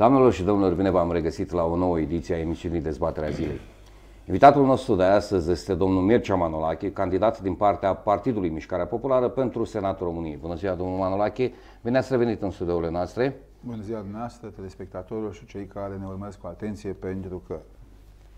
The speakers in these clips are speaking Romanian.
Doamnelor și domnilor, bine v-am regăsit la o nouă ediție a emisiunii Dezbaterea Zilei. Invitatul nostru de astăzi este domnul Mircea Manolache, candidat din partea Partidului Mișcarea Populară pentru Senatul României. Bună ziua, domnul Manolache! Bine ați revenit în studioul noastre! Bună ziua dumneavoastră, telespectatorilor și cei care ne urmăresc cu atenție, pentru că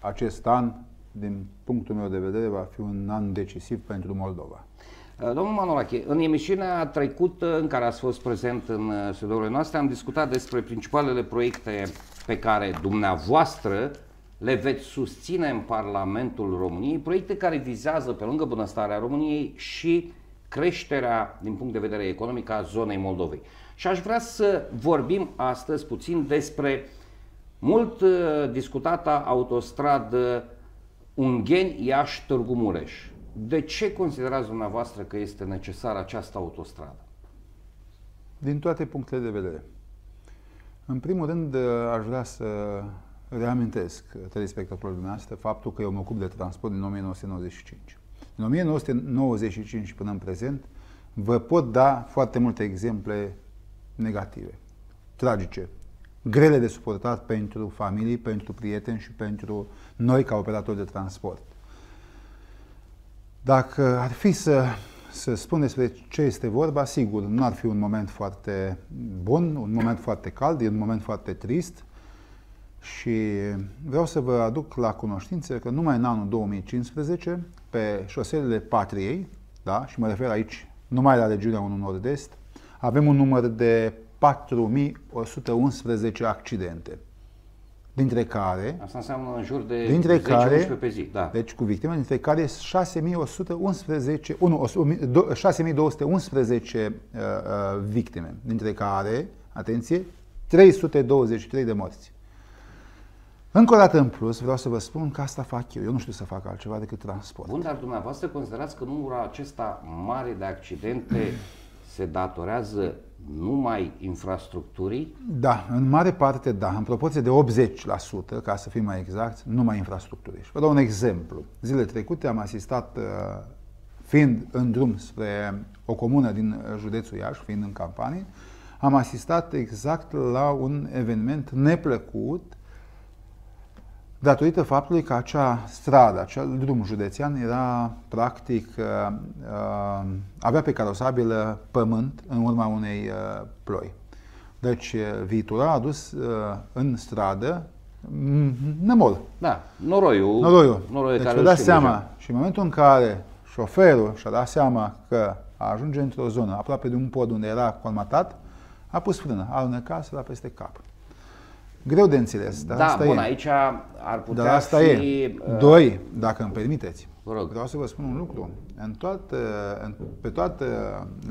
acest an, din punctul meu de vedere, va fi un an decisiv pentru Moldova. Eh, domnul Manolache, în emisiunea trecută în care ați fost prezent în eh, studiourile noastre, am discutat despre principalele proiecte pe care dumneavoastră le veți susține în Parlamentul României, proiecte care vizează, pe lângă bunăstarea României, și creșterea, din punct de vedere economic, a zonei Moldovei. Și aș vrea să vorbim astăzi puțin despre mult eh, discutata autostradă Ungheni-Iași-Târgu Mureș de ce considerați dumneavoastră că este necesară această autostradă? Din toate punctele de vedere. În primul rând, uh, aș vrea să reamintesc telespectatorilor dumneavoastră faptul că eu mă ocup de transport din 1995. Din 1995 până în prezent, vă pot da foarte multe exemple negative, tragice, grele de suportat pentru familii, pentru prieteni și pentru noi ca operatori de transport. Dacă ar fi să, să spun despre ce este vorba, sigur, nu ar fi un moment foarte bun, un moment foarte cald, e un moment foarte trist și vreau să vă aduc la cunoștință că numai în anul 2015, pe șoselele patriei, da, și mă refer aici numai la regiunea 1 Nord-Est, avem un număr de 4111 accidente dintre care... Asta înseamnă în jur de dintre 10 care, pe zi, da. Deci cu victime, dintre care 6111, 6211 uh, uh, victime, dintre care, atenție, 323 de morți. Încă o dată în plus, vreau să vă spun că asta fac eu. Eu nu știu să fac altceva decât transport. Bun, dar dumneavoastră considerați că numărul acesta mare de accidente se datorează numai infrastructurii? Da, în mare parte da, în proporție de 80%, ca să fim mai exact, numai infrastructurii. Și vă dau un exemplu. Zilele trecute am asistat, uh, fiind în drum spre o comună din județul Iași, fiind în campanie, am asistat exact la un eveniment neplăcut datorită faptului că acea stradă, acel drum județean era practic, uh, uh, avea pe carosabilă pământ în urma unei uh, ploi. Deci viitura a adus în stradă mm, nămol. Da, noroiul. Noroiul. noroiul deci care vă dați seama, și în momentul în care șoferul și-a dat seama că ajunge într-o zonă aproape de un pod unde era colmatat, a pus frână, a alunecat, s-a dat peste cap. Greu de înțeles, dar da, asta bun, e. aici ar putea dar asta fi... e. Uh, Doi, dacă îmi permiteți, rog. vreau să vă spun un lucru. În toată, în, pe toată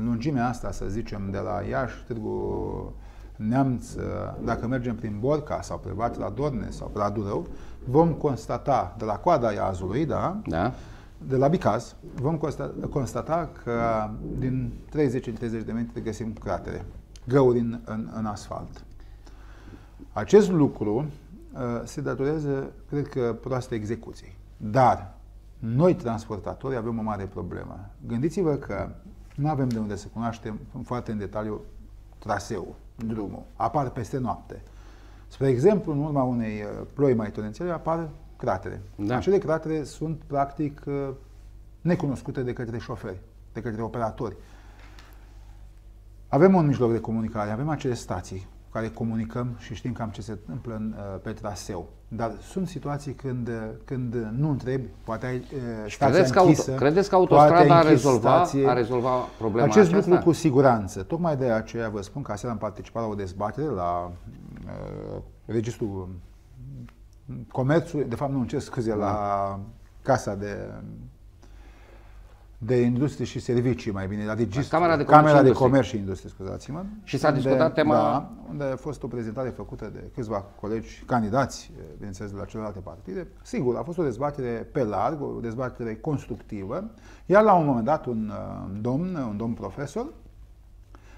lungimea asta, să zicem, de la Iași, Târgu Neamț, uh, dacă mergem prin Borca sau pe la Dorne sau pe la Durău, vom constata de la coada Iazului, da? Da de la Bicaz, vom constata, constata că din 30 30 de metri găsim cratere, găuri în, în, în asfalt. Acest lucru uh, se datorează, cred că, proaste execuției. Dar noi, transportatori, avem o mare problemă. Gândiți-vă că nu avem de unde să cunoaștem foarte în detaliu traseul, drumul. Apar peste noapte. Spre exemplu, în urma unei uh, ploi mai torențiale apar cratere. Da. Acele cratere sunt practic uh, necunoscute de către șoferi, de către operatori. Avem un mijloc de comunicare, avem acele stații cu care comunicăm și știm cam ce se întâmplă în, uh, pe traseu. Dar sunt situații când, uh, când nu întrebi, poate ai uh, și credeți că, auto, credeți că autostrada a rezolva, stație. a rezolva problema Acest aceasta? lucru cu siguranță. Tocmai de aceea vă spun că aseară am participat la o dezbatere la uh, Registrul um, Comerțului, de fapt nu, ce scuze, la da. Casa de de industrie și servicii, mai bine, la adică da, Digist, Camera de Comerț, Camera de Comerț și Industrie, scuzați-mă. Și s-a unde, discutat tema... Da, unde a fost o prezentare făcută de câțiva colegi candidați, eh, bineînțeles, de la celelalte partide. Sigur, a fost o dezbatere pe larg, o dezbatere constructivă, iar la un moment dat eh, un domn, un domn profesor,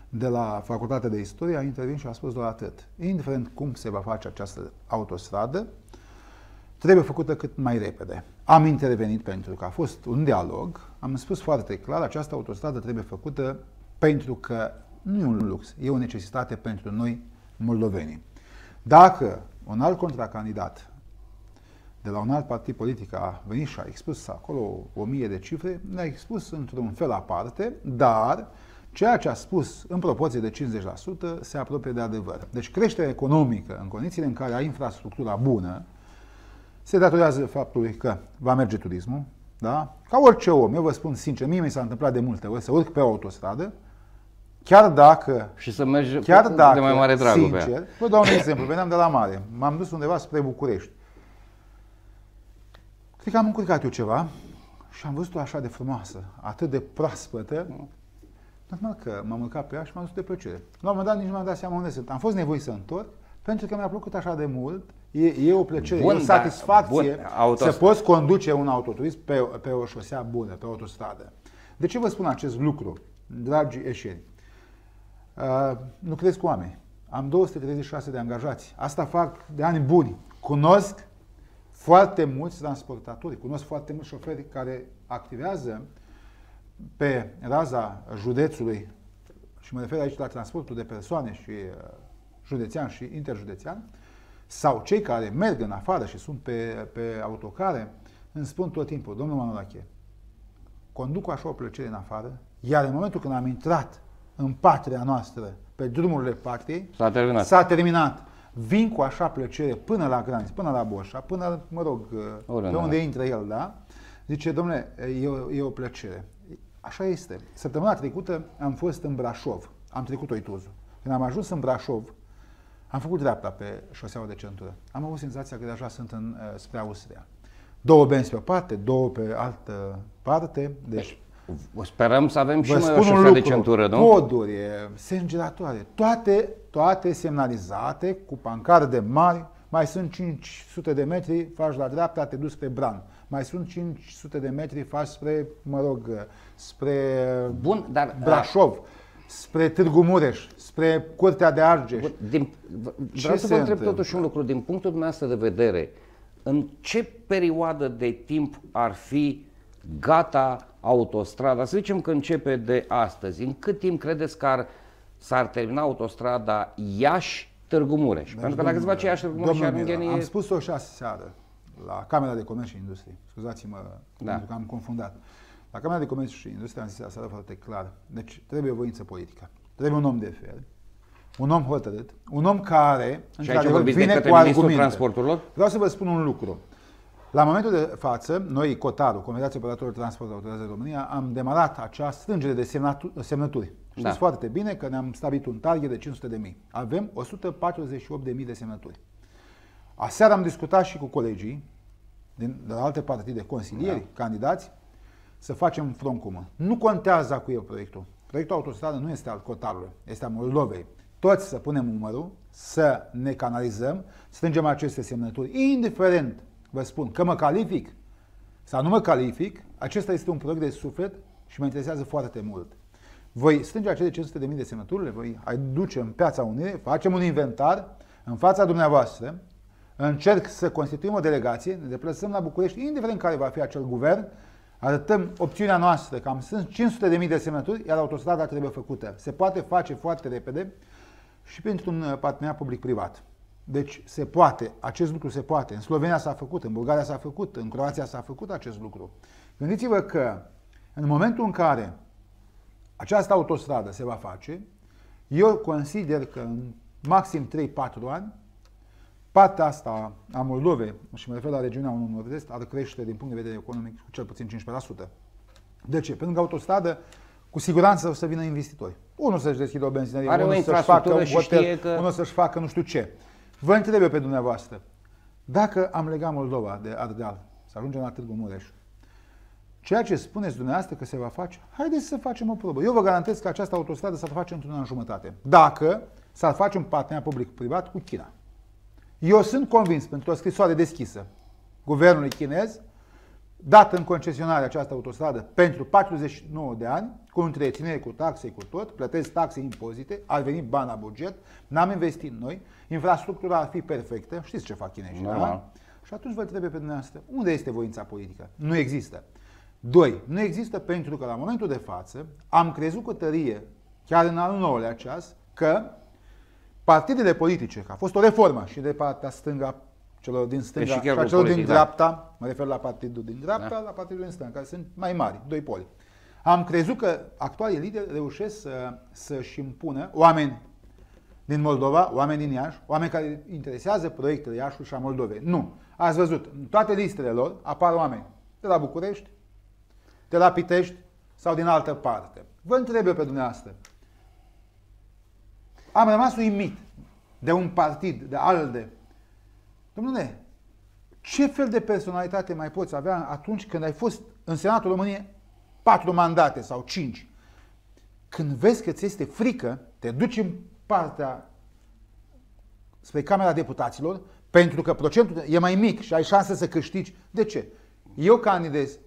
de la Facultatea de Istorie a intervenit și a spus doar atât. Indiferent cum se va face această autostradă, trebuie făcută cât mai repede. Am intervenit pentru că a fost un dialog, am spus foarte clar, această autostradă trebuie făcută pentru că nu e un lux, e o necesitate pentru noi moldovenii. Dacă un alt contracandidat de la un alt partid politic a venit și a expus acolo o mie de cifre, ne a expus într-un fel aparte, dar ceea ce a spus în proporție de 50% se apropie de adevăr. Deci creșterea economică în condițiile în care ai infrastructura bună, se datorează faptului că va merge turismul, da? Ca orice om, eu vă spun sincer, mie mi s-a întâmplat de multe ori să urc pe o autostradă, chiar dacă... Și să mergi chiar dacă, de mai mare dragul sincer, pe Vă dau un exemplu, veneam de la mare, m-am dus undeva spre București. Cred că am încurcat eu ceva și am văzut-o așa de frumoasă, atât de proaspătă, normal că m-am urcat pe ea și m-am dus de plăcere. La un moment dat nici nu m am dat seama unde sunt. Am fost nevoit să întorc pentru că mi-a plăcut așa de mult. E, e o plăcere, bun, e o da, satisfacție da, bun, să poți conduce un autoturism pe, pe o șosea bună, pe o autostradă. De ce vă spun acest lucru, dragi eșeri? Uh, lucrez cu oameni. Am 236 de angajați. Asta fac de ani buni. Cunosc foarte mulți transportatori, cunosc foarte mulți șoferi care activează pe raza județului și mă refer aici la transportul de persoane și uh, județean și interjudețean, sau cei care merg în afară și sunt pe, pe autocare, îmi spun tot timpul, domnul Manolache, conduc așa o plăcere în afară, iar în momentul când am intrat în patria noastră, pe drumurile patriei, s-a terminat. S-a terminat. Vin cu așa plăcere până la graniță, până la Boșa, până, mă rog, Urână. pe unde intră el, da? Zice, domnule, e, o, e o plăcere. Așa este. Săptămâna trecută am fost în Brașov, am trecut Oituzul. Când am ajuns în Brașov, am făcut dreapta pe șoseaua de centură. Am avut senzația că deja sunt în, uh, spre Austria. Două benzi pe o parte, două pe altă parte. Deci, deci sperăm să avem și noi o șosea lucru, de centură, nu? Poduri, sângiratoare, toate, toate semnalizate cu pancarde mari. Mai sunt 500 de metri, faci la dreapta, te duci spre Bran. Mai sunt 500 de metri, faci spre, mă rog, spre Bun, dar, uh, Brașov. La spre Târgu Mureș, spre Curtea de Argeș. Din, vreau să vă întreb întâmplă? totuși un lucru. Din punctul dumneavoastră de vedere, în ce perioadă de timp ar fi gata autostrada? Să zicem că începe de astăzi. În cât timp credeți că ar, s-ar termina autostrada Iași-Târgu Mureș? Deci, pentru că dacă se face Iași-Târgu Mureș și Armenia... Am spus-o șase seară la Camera de Comerț și Industrie. Scuzați-mă da. că am confundat. Uh, la Camera de Comerț și Industrie am zis asta foarte clar. Deci trebuie voință politică. Trebuie un om de fel, un om hotărât, un om care, în care vine cu argumente. Transporturilor? Vreau să vă spun un lucru. La momentul de față, noi, Cotaru, Confederația Operatorilor Transport Autorizat de România, am demarat acea strângere de semnături. Știți da. foarte bine că ne-am stabilit un target de 500 de mii. Avem 148 de mii de semnături. Aseară am discutat și cu colegii din, de la alte partide, consilieri, da. candidați, să facem froncumă. Nu contează cu e proiectul. Proiectul autostradă nu este al Cotarului, este al Moldovei. Toți să punem numărul, să ne canalizăm, strângem aceste semnături, indiferent, vă spun, că mă calific sau nu mă calific, acesta este un proiect de suflet și mă interesează foarte mult. Voi strânge acele 500.000 de semnături, le voi aduce în piața unire, facem un inventar în fața dumneavoastră, încerc să constituim o delegație, ne deplasăm la București, indiferent care va fi acel guvern, arătăm opțiunea noastră, cam sunt 500.000 de semnături, iar autostrada trebuie făcută. Se poate face foarte repede și pentru un uh, parteneriat public-privat. Deci se poate, acest lucru se poate. În Slovenia s-a făcut, în Bulgaria s-a făcut, în Croația s-a făcut acest lucru. Gândiți-vă că în momentul în care această autostradă se va face, eu consider că în maxim 3-4 ani Partea asta a Moldovei, și mă refer la regiunea 1 Nord-Est, ar crește din punct de vedere economic cu cel puțin 15%. De ce? Pentru că autostradă, cu siguranță o să vină investitori. Unul să-și deschidă o benzinărie, Are unul să-și facă un hotel, că... unul să-și facă nu știu ce. Vă întreb eu pe dumneavoastră, dacă am legat Moldova de Ardeal, să ajungem la Târgu Mureș, ceea ce spuneți dumneavoastră că se va face, haideți să facem o probă. Eu vă garantez că această autostradă s-ar face într-un an jumătate. Dacă s-ar face un partener public-privat cu China. Eu sunt convins, pentru o scrisoare deschisă guvernului chinez, dată în concesionare această autostradă pentru 49 de ani, cu întreținere, cu taxe, cu tot, plătesc taxe, impozite, ar veni bani la buget, n-am investit noi, infrastructura ar fi perfectă, știți ce fac chinezii, da? da? Și atunci vă trebuie pe dumneavoastră, unde este voința politică? Nu există. Doi, nu există pentru că la momentul de față am crezut cu tărie, chiar în al 9 ceas, că partidele politice, că a fost o reformă și de partea stânga celor din deci stânga deci și, și celor din da. dreapta, da. mă refer la partidul din dreapta, da. la partidul din stânga, care sunt mai mari, doi poli. Am crezut că actualii lideri reușesc să, să-și impună oameni din Moldova, oameni din Iași, oameni care interesează proiectele Iașului și a Moldovei. Nu. Ați văzut, în toate listele lor apar oameni de la București, de la Pitești sau din altă parte. Vă întreb eu pe dumneavoastră, am rămas uimit de un partid, de ALDE. Domnule, ce fel de personalitate mai poți avea atunci când ai fost în Senatul României patru mandate sau cinci? Când vezi că ți este frică, te duci în partea spre Camera Deputaților, pentru că procentul e mai mic și ai șanse să câștigi. De ce? Eu candidez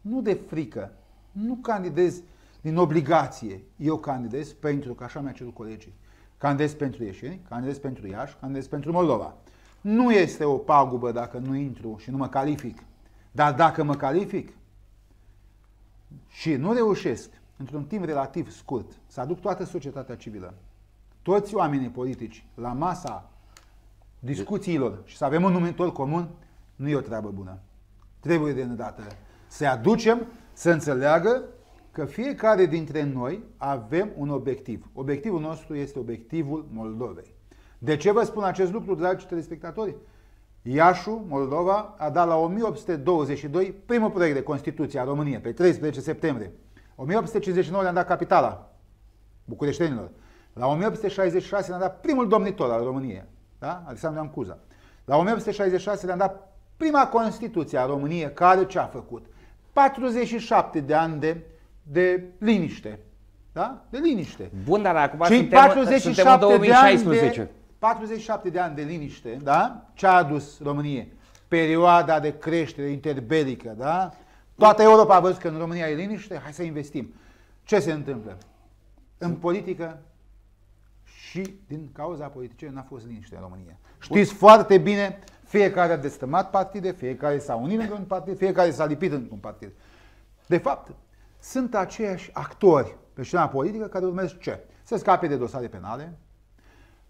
nu de frică, nu candidez din obligație. Eu candidez pentru că așa mi-a cerut colegii. Candidez pentru ieșiri, candidez pentru Iași, candidez pentru Moldova. Nu este o pagubă dacă nu intru și nu mă calific. Dar dacă mă calific și nu reușesc într-un timp relativ scurt să aduc toată societatea civilă, toți oamenii politici la masa discuțiilor și să avem un numitor comun, nu e o treabă bună. Trebuie de îndată să aducem să înțeleagă că fiecare dintre noi avem un obiectiv. Obiectivul nostru este obiectivul Moldovei. De ce vă spun acest lucru, dragi telespectatori? Iașu, Moldova, a dat la 1822 primul proiect de Constituție a României, pe 13 septembrie. 1859 le-a dat capitala bucureștenilor. La 1866 le-a dat primul domnitor al României, da? Alexandru Ancuza. La 1866 le-a dat prima Constituție a României, care ce a făcut? 47 de ani de de liniște. Da? De liniște. Bun, dar acum Cei suntem, 47 suntem în 2016. De, de, 47 de ani de liniște, da? Ce a adus Românie? Perioada de creștere interbelică, da? Toată Europa a văzut că în România e liniște, hai să investim. Ce se întâmplă? În politică și din cauza politicii n-a fost liniște în România. Știți foarte bine, fiecare a destămat partide, fiecare s-a unit într-un partid, fiecare s-a lipit într-un partid. De fapt, sunt aceiași actori pe scena politică care urmează ce? Să scape de dosare penale,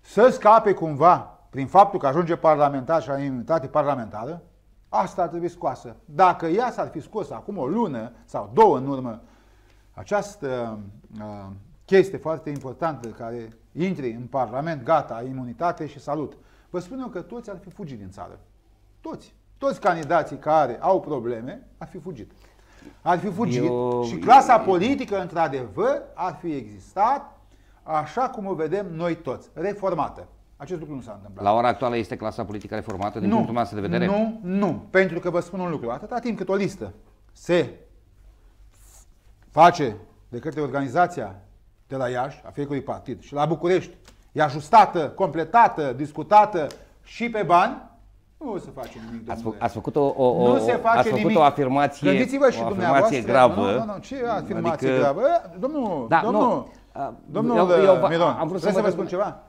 să scape cumva prin faptul că ajunge parlamentar și la imunitate parlamentară, asta ar trebui scoasă. Dacă ea s-ar fi scos acum o lună sau două în urmă, această uh, chestie foarte importantă care intri în Parlament, gata, imunitate și salut. Vă spun eu că toți ar fi fugit din țară. Toți. Toți candidații care au probleme ar fi fugit. Ar fi fugit eu, și clasa eu, politică, într-adevăr, ar fi existat așa cum o vedem noi toți, reformată. Acest lucru nu s-a întâmplat. La ora actuală este clasa politică reformată din nu, punctul meu de vedere? Nu, nu. Pentru că vă spun un lucru. Atâta timp cât o listă se face de către organizația de la Iași, a fiecărui partid, și la București, e ajustată, completată, discutată și pe bani, nu o să facem nimic, domnule. Ați, fă, ați făcut o, o, o, nu se face ați făcut nimic. o afirmație, Gândiți-vă și o afirmație gravă. Nu, nu, nu, ce adică- afirmație adică... gravă? Eh, domnul, da, domnul, nu. domnul eu, eu, eh, Miron, am vrut să, să vă spun ceva.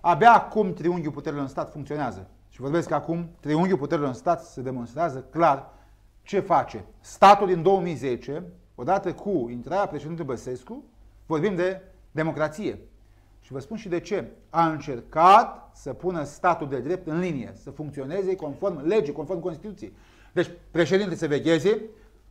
Abia acum triunghiul puterilor în stat funcționează. Și vorbesc că acum triunghiul puterilor în stat se demonstrează clar ce face. Statul din 2010, odată cu intrarea președintelui Băsescu, vorbim de democrație. Și vă spun și de ce. A încercat să pună statul de drept în linie, să funcționeze conform legii, conform Constituției. Deci președintele să vegheze,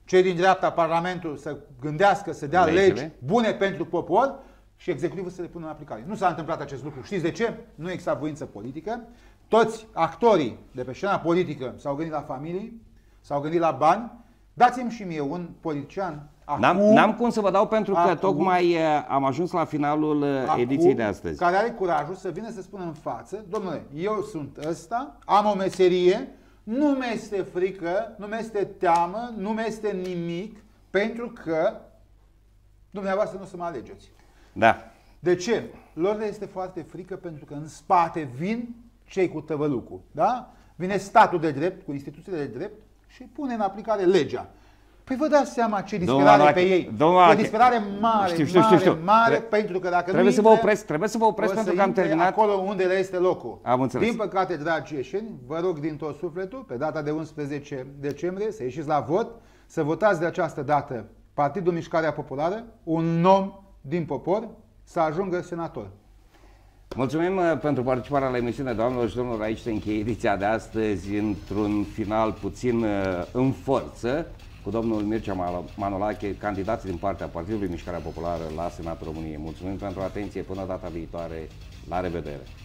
cei din dreapta Parlamentul să gândească, să dea Legile. legi bune pentru popor și executivul să le pună în aplicare. Nu s-a întâmplat acest lucru. Știți de ce? Nu exista voință politică. Toți actorii de pe scena politică s-au gândit la familii, s-au gândit la bani. Dați-mi și mie un politician Acum, n-am, cum să vă dau pentru acum, că tocmai am ajuns la finalul acum, ediției de astăzi. Care are curajul să vină să spună în față, domnule, eu sunt ăsta, am o meserie, nu mi-este frică, nu mi-este teamă, nu mi-este nimic, pentru că dumneavoastră nu o să mă alegeți. Da. De ce? Lor le este foarte frică pentru că în spate vin cei cu tăvălucul, da? Vine statul de drept, cu instituțiile de drept și pune în aplicare legea. Păi vă dați seama ce disperare domnul pe ei. Domnul o disperare mare, știu, știu, știu, știu. mare, Tre- pentru că dacă trebuie nu să vă opresc, trebuie să vă opresc pentru că am terminat. acolo unde le este locul. Am înțeles. Din păcate, dragi ieșeni, vă rog din tot sufletul, pe data de 11 decembrie, să ieșiți la vot, să votați de această dată Partidul Mișcarea Populară, un om din popor, să ajungă senator. Mulțumim uh, pentru participarea la emisiune, doamnelor și domnilor, aici se încheie ediția de astăzi într-un final puțin uh, în forță cu domnul Mircea Manolache, candidați din partea Partidului Mișcarea Populară la Senatul României. Mulțumim pentru atenție, până data viitoare, la revedere!